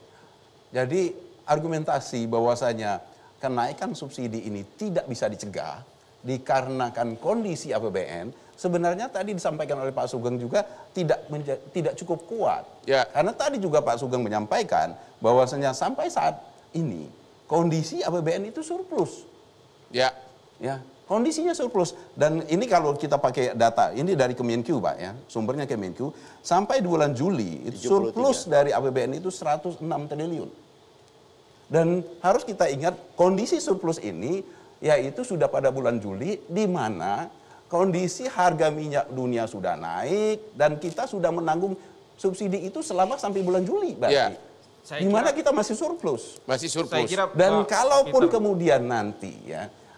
Jadi, argumentasi bahwasanya kenaikan subsidi ini tidak bisa dicegah dikarenakan kondisi APBN, sebenarnya tadi disampaikan oleh Pak Sugeng juga tidak tidak cukup kuat. Ya. Karena tadi juga Pak Sugeng menyampaikan bahwasanya sampai saat ini kondisi APBN itu surplus. Ya Ya, kondisinya surplus dan ini kalau kita pakai data ini dari Kemenq Pak ya sumbernya Kemenq sampai bulan Juli itu surplus dari APBN itu 106 triliun dan harus kita ingat kondisi surplus ini yaitu sudah pada bulan Juli di mana kondisi harga minyak dunia sudah naik dan kita sudah menanggung subsidi itu selama sampai bulan Juli berarti ya. Di mana kita masih surplus. Masih surplus. kira, dan kalaupun kita... Gitu. kemudian nanti ya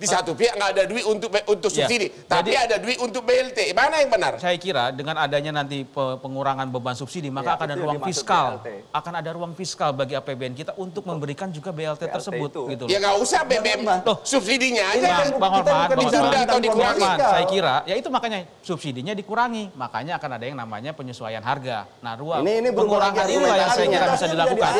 di satu pihak nggak ada duit untuk untuk iya. subsidi, ya. tapi Jadi, ada duit untuk BLT. Mana yang benar? Saya kira dengan adanya nanti pengurangan beban subsidi, maka ya, akan ada ruang fiskal, BLT. akan ada ruang fiskal bagi APBN kita untuk memberikan juga BLT, BLT tersebut, itu. gitu Ya nggak usah BBM Loh, subsidinya aja iya, bang, kan bang Orman, ditunda atau dikurangi. Saya kira, ya itu makanya subsidinya dikurangi, makanya akan ada yang namanya penyesuaian harga. Nah, ruang ini, ini pengurangan itulah yang saya kira bisa dilakukan.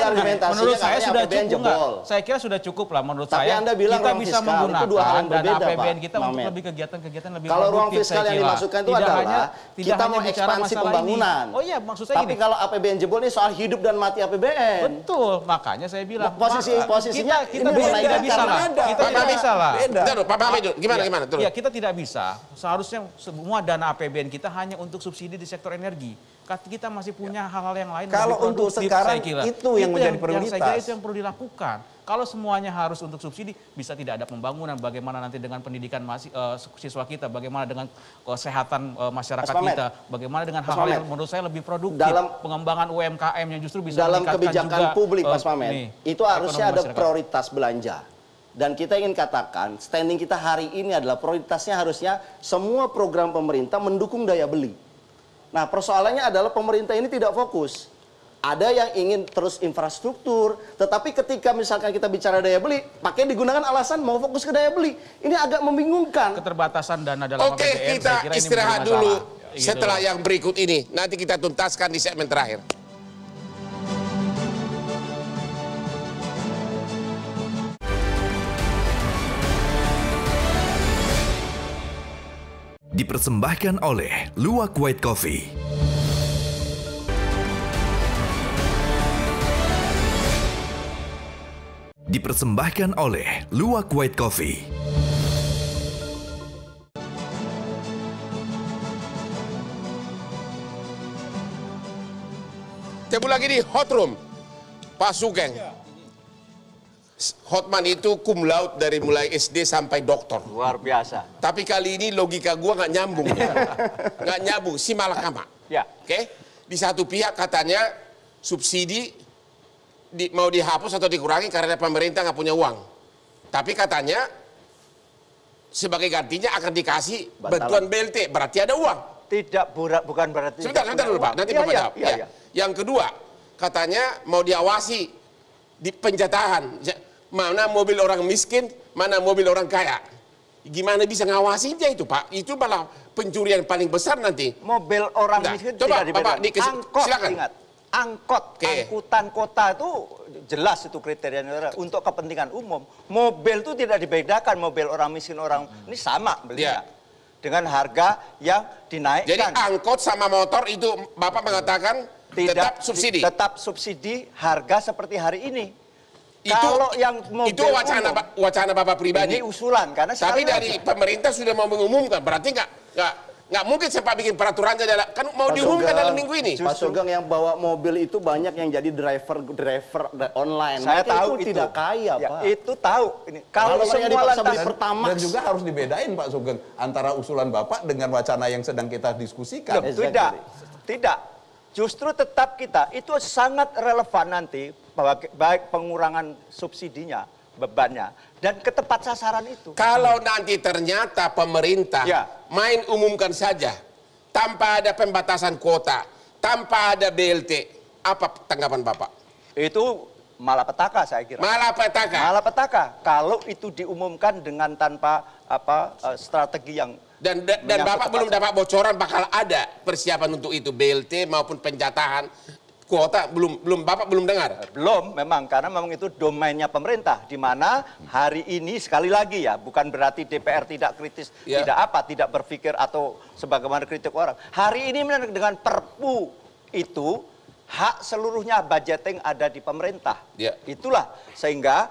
menurut saya sudah cukup Saya kira sudah cukup lah menurut saya. Anda bilang kita bisa menggunakan dan berbeda, APBN APBN kita Pak, untuk lebih kegiatan-kegiatan lebih Kalau ruang fiskal yang dimasukkan itu adalah hanya, kita mau ekspansi pembangunan. Ini. Oh iya, maksud saya Tapi gini. kalau APBN jebol ini soal hidup dan mati APBN. Betul, makanya saya bilang. Nah, posisi posisinya kita, kita tidak bisa lah. Kita tidak bisa lah. gimana iya. gimana? Ya, kita tidak bisa. Seharusnya semua dana APBN kita hanya untuk subsidi di sektor energi kan kita masih punya hal-hal ya. yang lain. Kalau untuk sekarang itu yang itu menjadi prioritas. Yang saya kira itu yang perlu dilakukan. Kalau semuanya harus untuk subsidi, bisa tidak ada pembangunan. Bagaimana nanti dengan pendidikan masih, eh, uh, siswa kita, bagaimana dengan eh, kesehatan eh, masyarakat Mas kita, bagaimana dengan hal-hal yang menurut saya lebih produktif, dalam, pengembangan UMKM yang justru bisa dalam kebijakan juga, publik, Mas Pamen, Uh, itu harusnya ada masyarakat. prioritas belanja. Dan kita ingin katakan, standing kita hari ini adalah prioritasnya harusnya semua program pemerintah mendukung daya beli. Nah, persoalannya adalah pemerintah ini tidak fokus ada yang ingin terus infrastruktur, tetapi ketika misalkan kita bicara daya beli, pakai digunakan alasan mau fokus ke daya beli. Ini agak membingungkan. Keterbatasan dana dalam Oke, APBN, kita istirahat dulu ya, setelah gitu. yang berikut ini. Nanti kita tuntaskan di segmen terakhir. Dipersembahkan oleh Luwak White Coffee. dipersembahkan oleh Luwak White Coffee. Ketemu lagi di Hot Room, Pak Sugeng. Hotman itu kum laut dari mulai SD sampai dokter. Luar biasa. Tapi kali ini logika gua nggak nyambung. nggak nyambung, si malakama. Ya. Oke? Okay? Di satu pihak katanya subsidi di, mau dihapus atau dikurangi karena pemerintah nggak punya uang. Tapi katanya sebagai gantinya akan dikasih bantuan BLT, berarti ada uang. Tidak burak, bukan berarti. Sebentar, sebentar dulu Pak, nanti iya, iya, iya, ya, Bapak ya, Ya, ya. Ya. Yang kedua, katanya mau diawasi di penjatahan. Mana mobil orang miskin, mana mobil orang kaya. Gimana bisa ngawasinya itu Pak? Itu malah pencurian paling besar nanti. Mobil orang nah, miskin coba, tidak Bapak, Angkot, silakan. ingat angkot, okay. angkutan kota itu jelas itu kriterianya untuk kepentingan umum. Mobil itu tidak dibedakan mobil orang miskin orang hmm. ini sama beliau Yeah. Dengan harga yang dinaikkan. Jadi angkot sama motor itu Bapak mengatakan tidak, tetap subsidi. Tetap subsidi harga seperti hari ini. Itu, Kalau yang mobil itu wacana umum, wacana Bapak pribadi. Ini usulan karena Tapi dari lagi. pemerintah sudah mau mengumumkan berarti enggak nggak Nggak mungkin siapa bikin peraturannya dalam, kan mau diumumkan dalam minggu ini. Pak Sugeng yang bawa mobil itu banyak yang jadi driver driver online. Saya Maka tahu itu, itu tidak kaya, ya, Pak. Itu tahu. Ini kalau, kalau semua lantas beli pertama dan juga harus dibedain Pak Sugeng antara usulan Bapak dengan wacana yang sedang kita diskusikan. Loh, exactly. Tidak. Tidak. Justru tetap kita itu sangat relevan nanti baik pengurangan subsidinya bebannya dan ke tempat sasaran itu. Kalau nanti ternyata pemerintah ya. main umumkan saja tanpa ada pembatasan kuota, tanpa ada BLT, apa tanggapan Bapak? Itu malapetaka saya kira. Malapetaka. Malapetaka kalau itu diumumkan dengan tanpa apa eh, strategi yang dan dan Bapak belum dapat bocoran bakal ada persiapan untuk itu BLT maupun penjatahan kuota belum belum Bapak belum dengar? Belum memang karena memang itu domainnya pemerintah di mana hari ini sekali lagi ya bukan berarti DPR tidak kritis, ya. tidak apa, tidak berpikir atau sebagaimana kritik orang. Hari ini dengan Perpu itu hak seluruhnya budgeting ada di pemerintah. Ya. Itulah sehingga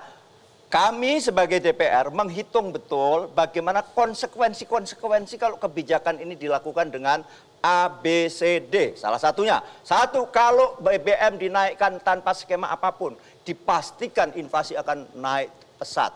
kami sebagai DPR menghitung betul bagaimana konsekuensi-konsekuensi kalau kebijakan ini dilakukan dengan A, B, C, D. Salah satunya, satu kalau BBM dinaikkan tanpa skema apapun, dipastikan inflasi akan naik pesat.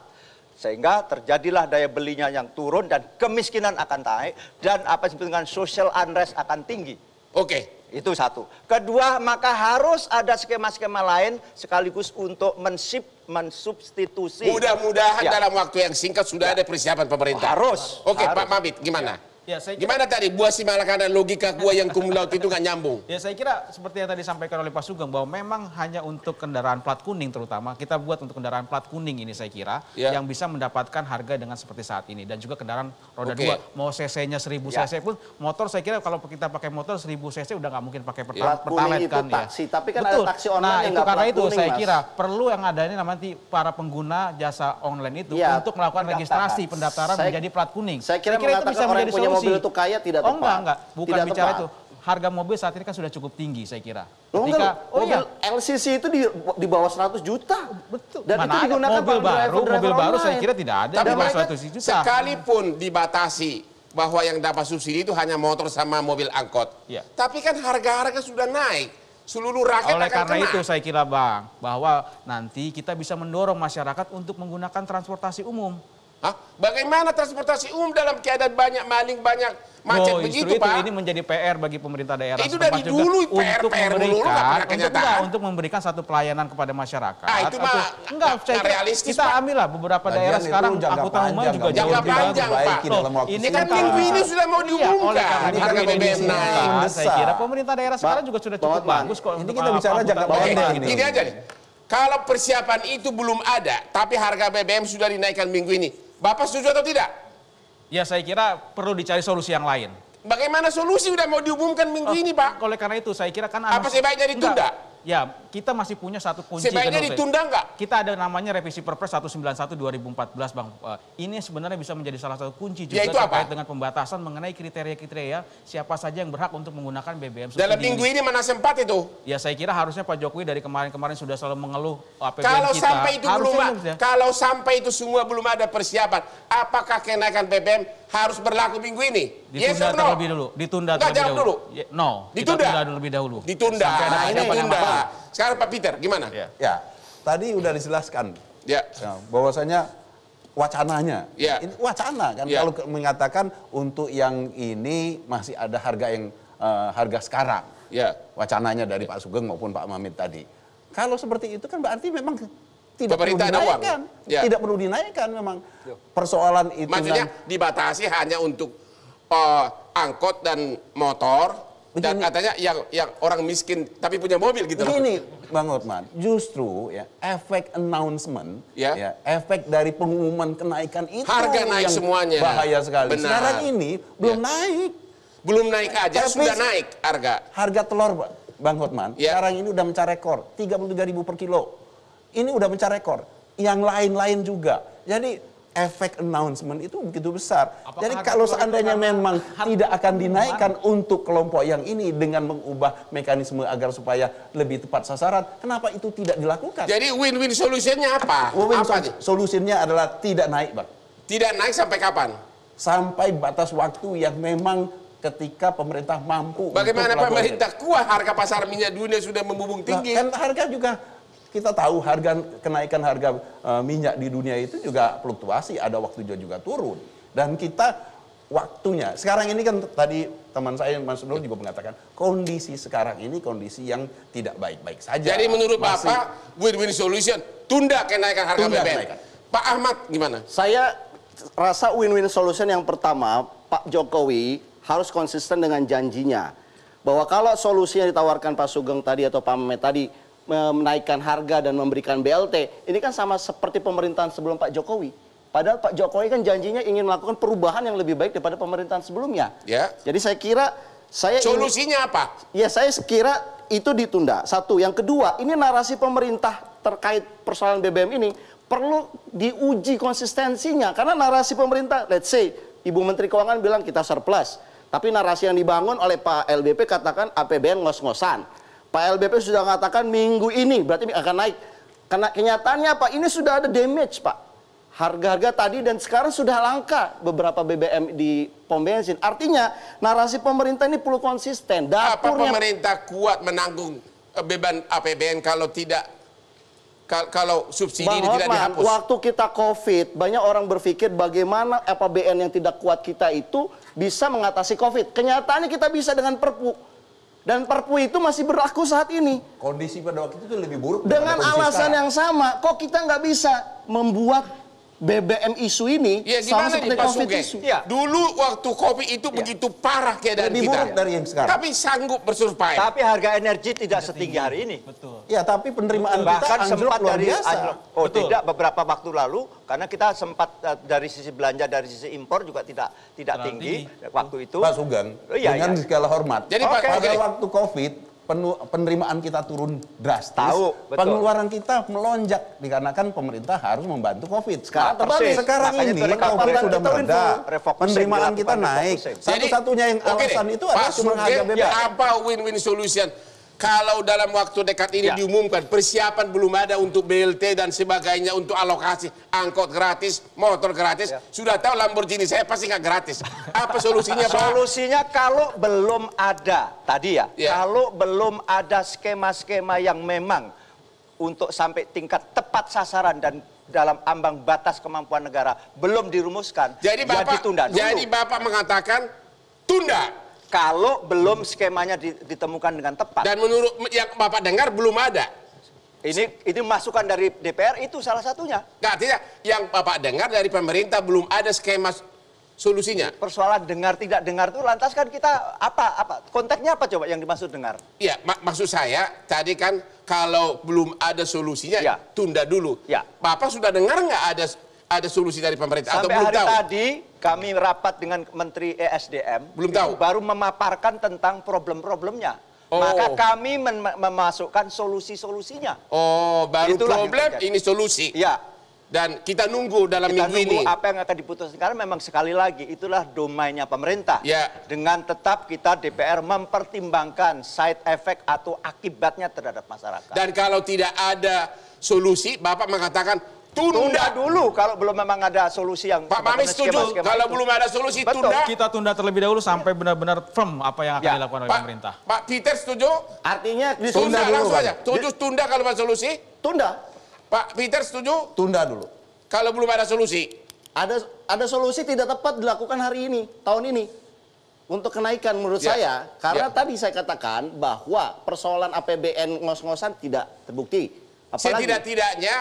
Sehingga terjadilah daya belinya yang turun dan kemiskinan akan naik dan apa yang disebut dengan social unrest akan tinggi. Oke. Itu satu. Kedua, maka harus ada skema-skema lain sekaligus untuk mensip mensubstitusi. Mudah-mudahan ya. dalam waktu yang singkat sudah ya. ada persiapan pemerintah. Harus. Oke, okay, Pak Mabit, gimana? Ya. Ya, saya kira, Gimana tadi buah si malakana logika gua yang kumlaut itu nggak nyambung? Ya saya kira seperti yang tadi disampaikan oleh Pak Sugeng bahwa memang hanya untuk kendaraan plat kuning terutama kita buat untuk kendaraan plat kuning ini saya kira ya. yang bisa mendapatkan harga dengan seperti saat ini dan juga kendaraan roda okay. dua mau cc-nya 1000 ya. cc pun motor saya kira kalau kita pakai motor 1000 cc udah nggak mungkin pakai pertal ya. pertalite kan ya. tapi kan Betul. ada taksi online nah, yang itu karena itu kuning, saya mas. kira perlu yang ada ini nanti para pengguna jasa online itu ya, untuk melakukan registrasi pendaftaran saya, menjadi plat kuning. Saya kira, saya kira itu bisa menjadi solusi mobil itu kaya tidak tepat. Oh enggak, enggak. Bukan tidak bicara tepat. itu. Harga mobil saat ini kan sudah cukup tinggi saya kira. Loh, Ketika, enggak, oh iya. mobil iya. LCC itu di, di bawah 100 juta. Oh, betul. Dan Mana itu digunakan mobil baru, driver, driver mobil baru online. saya kira tidak ada Tapi di bawah 100 juta. Sekalipun dibatasi bahwa yang dapat subsidi itu hanya motor sama mobil angkot. Ya. Tapi kan harga-harga sudah naik seluruh rakyat Oleh akan karena kena. itu saya kira Bang, bahwa nanti kita bisa mendorong masyarakat untuk menggunakan transportasi umum. Hah? Bagaimana transportasi umum dalam keadaan banyak maling, banyak macet oh, begitu, itu, Pak? Ini menjadi PR bagi pemerintah daerah. Itu dari dulu PR, untuk PR memberikan, dulu untuk, enggak, untuk memberikan satu pelayanan kepada masyarakat. Ah, itu mah enggak, enggak realistis, kita Pak. ambillah beberapa Lagian daerah sekarang angkutan umum juga jauh lebih panjang, Pak. ini kan minggu ini sudah mau iya, diumumkan. Iya, harga BBM naik. Saya kira pemerintah daerah sekarang juga sudah cukup bagus kok. Ini kita bicara jangka panjang. Gitu. Ini aja nih. Kalau persiapan itu belum ada, tapi harga BBM sudah dinaikkan minggu ini, Bapak setuju atau tidak? Ya saya kira perlu dicari solusi yang lain. Bagaimana solusi udah mau diumumkan minggu oh, ini Pak? Oleh karena itu saya kira kan... Apa sih baiknya ditunda? Enggak Ya, kita masih punya satu kunci. Sebaiknya ditunda nggak? Kita ada namanya revisi Perpres 191 2014, Bang. Eh, ini sebenarnya bisa menjadi salah satu kunci ya, juga Yaitu terkait apa? dengan pembatasan mengenai kriteria-kriteria siapa saja yang berhak untuk menggunakan BBM subsidi. Dalam minggu ini mana sempat itu? Ya, saya kira harusnya Pak Jokowi dari kemarin-kemarin sudah selalu mengeluh APBN kalau Sampai itu belum, ya. Kalau sampai itu semua belum ada persiapan, apakah kenaikan BBM harus berlaku minggu ini? Ditunda yes no? terlebih dulu. Ditunda Enggak, terlebih dahulu. dulu. No. Ditunda. Kita terlebih dahulu. Ditunda. Sampai ada nah, ini ditunda. Sekarang Pak Peter, gimana? Ya. ya. Tadi udah dijelaskan. Ya. ya. bahwasanya wacananya. Ya. Ini wacana kan ya. kalau mengatakan untuk yang ini masih ada harga yang uh, harga sekarang. Ya. Wacananya dari ya. Pak Sugeng maupun Pak Mamit tadi. Kalau seperti itu kan berarti memang tidak perlu dinaikkan. Ya. Tidak perlu dinaikkan memang. Ya. Persoalan itu Maksudnya dibatasi hanya untuk uh, angkot dan motor Begini. dan katanya yang yang orang miskin tapi punya mobil gitu Begini, loh. Bang Hotman justru ya efek announcement ya, ya efek dari pengumuman kenaikan itu harga naik yang semuanya. Bahaya sekali. Benar. Sekarang ini belum ya. naik. Belum naik aja tapi sudah naik harga. Harga telur, Bang Hotman, ya. sekarang ini udah mencapai rekor 33.000 per kilo. Ini udah mencapai rekor. Yang lain-lain juga. Jadi efek announcement itu begitu besar. Apakah Jadi kalau seandainya memang tidak akan dinaikkan untuk kelompok yang ini dengan mengubah mekanisme agar supaya lebih tepat sasaran, kenapa itu tidak dilakukan? Jadi win-win solusinya apa? Win-win apa? Solusinya adalah tidak naik, Bang. Tidak naik sampai kapan? Sampai batas waktu yang memang ketika pemerintah mampu. Bagaimana pemerintah kuat harga pasar minyak dunia sudah membumbung tinggi. Nah, kan harga juga kita tahu harga kenaikan harga e, minyak di dunia itu juga fluktuasi, ada waktu juga turun. Dan kita waktunya. Sekarang ini kan tadi teman saya Mas Nur juga mengatakan kondisi sekarang ini kondisi yang tidak baik-baik saja. Jadi menurut Masih, Bapak win-win solution tunda kenaikan harga tunda BBM. Pak Ahmad gimana? Saya rasa win-win solution yang pertama Pak Jokowi harus konsisten dengan janjinya bahwa kalau solusi yang ditawarkan Pak Sugeng tadi atau Pak Mehmet tadi menaikkan harga dan memberikan BLT. Ini kan sama seperti pemerintahan sebelum Pak Jokowi. Padahal Pak Jokowi kan janjinya ingin melakukan perubahan yang lebih baik daripada pemerintahan sebelumnya. Ya. Jadi saya kira saya solusinya ingin, apa? Ya saya kira itu ditunda. Satu, yang kedua, ini narasi pemerintah terkait persoalan BBM ini perlu diuji konsistensinya karena narasi pemerintah, let's say Ibu Menteri Keuangan bilang kita surplus, tapi narasi yang dibangun oleh Pak LBP katakan APBN ngos-ngosan. Pak LBP sudah mengatakan minggu ini berarti akan naik. Karena kenyataannya apa? Ini sudah ada damage, Pak. Harga-harga tadi dan sekarang sudah langka beberapa BBM di pom bensin. Artinya narasi pemerintah ini perlu konsisten. Dapurnya... Apa pemerintah kuat menanggung eh, beban APBN kalau tidak kalau subsidi Bang ini Hormat, tidak dihapus. Waktu kita COVID, banyak orang berpikir bagaimana APBN yang tidak kuat kita itu bisa mengatasi COVID. Kenyataannya kita bisa dengan perpu. Dan perpu itu masih berlaku saat ini. Kondisi pada waktu itu lebih buruk. Dengan alasan sekarang. yang sama, kok kita nggak bisa membuat BBM isu ini ya, sama seperti COVID isu. Ya. Dulu waktu COVID itu ya. begitu parah kayak dari kita. dari yang sekarang. Tapi sanggup bersurvive. Tapi harga energi tidak setinggi hari ini. Betul. Ya, tapi penerimaan Betul. bahkan kita sempat dari anjlok. Oh, Betul. tidak beberapa waktu lalu karena kita sempat uh, dari sisi belanja dari sisi impor juga tidak tidak Terlalu tinggi, tinggi waktu itu. Pak Sugeng, oh, iya, dengan iya. segala hormat. Jadi okay. pada okay. waktu COVID penuh, penerimaan kita turun drastis, Tau, pengeluaran kita melonjak dikarenakan pemerintah harus membantu COVID. Sekarang persis. Nah, sekarang ini COVID sudah mereda, penerimaan kita naik. Satu-satunya yang alasan itu adalah cuma harga BBM. Ya apa win-win solution? kalau dalam waktu dekat ini ya. diumumkan persiapan belum ada untuk BLT dan sebagainya untuk alokasi angkot gratis, motor gratis, ya. sudah tahu Lamborghini saya pasti nggak gratis. Apa solusinya Pak? Solusinya kalau belum ada tadi ya, ya. kalau belum ada skema-skema yang memang untuk sampai tingkat tepat sasaran dan dalam ambang batas kemampuan negara belum dirumuskan. Jadi ya Bapak ya Jadi Bapak mengatakan tunda kalau belum skemanya ditemukan dengan tepat. Dan menurut yang Bapak dengar belum ada. Ini ini masukan dari DPR itu salah satunya. Enggak, tidak. Yang Bapak dengar dari pemerintah belum ada skema solusinya. Persoalan dengar tidak dengar itu lantas kan kita apa apa konteksnya apa coba yang dimaksud dengar? Iya, mak maksud saya tadi kan kalau belum ada solusinya ya. tunda dulu. Ya. Bapak sudah dengar nggak ada ada solusi dari pemerintah Sampai atau belum hari tahu? tadi kami rapat dengan Menteri ESDM. Belum tahu. Baru memaparkan tentang problem-problemnya. Oh. Maka kami mem memasukkan solusi-solusinya. Oh, baru Itulah problem ini solusi. Ya. Dan kita nunggu dalam kita minggu nunggu ini. apa yang akan diputuskan. Karena memang sekali lagi itulah domainnya pemerintah. Ya. Dengan tetap kita DPR mempertimbangkan side effect atau akibatnya terhadap masyarakat. Dan kalau tidak ada solusi, Bapak mengatakan tunda, tunda dulu kalau belum memang ada solusi yang Pak Mami setuju kalau itu. belum ada solusi Betul. tunda kita tunda terlebih dahulu sampai benar-benar firm apa yang akan ya. dilakukan oleh pa pemerintah Pak Peter setuju artinya tunda dulu, langsung aja setuju tunda kalau ada solusi tunda Pak Peter setuju tunda dulu kalau belum ada solusi ada ada solusi tidak tepat dilakukan hari ini tahun ini untuk kenaikan menurut ya. saya karena ya. tadi saya katakan bahwa persoalan APBN ngos-ngosan tidak terbukti apalagi tidak tidaknya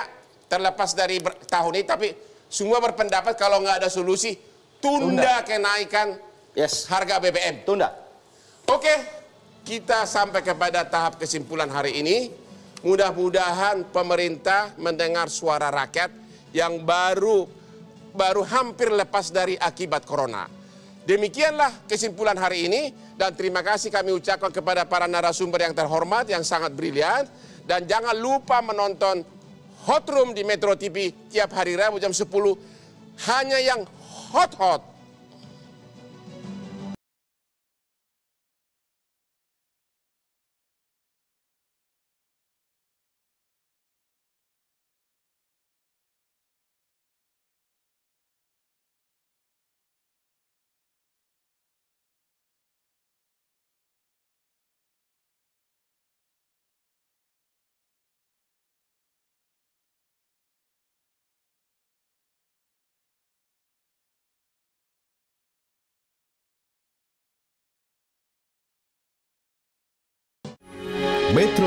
terlepas dari tahun ini tapi semua berpendapat kalau nggak ada solusi tunda, tunda. kenaikan yes. harga BBM. Tunda. Oke, kita sampai kepada tahap kesimpulan hari ini. Mudah-mudahan pemerintah mendengar suara rakyat yang baru baru hampir lepas dari akibat corona. Demikianlah kesimpulan hari ini dan terima kasih kami ucapkan kepada para narasumber yang terhormat yang sangat brilian dan jangan lupa menonton Hot room di Metro TV tiap hari Rabu jam 10 hanya yang hot-hot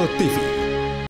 TV.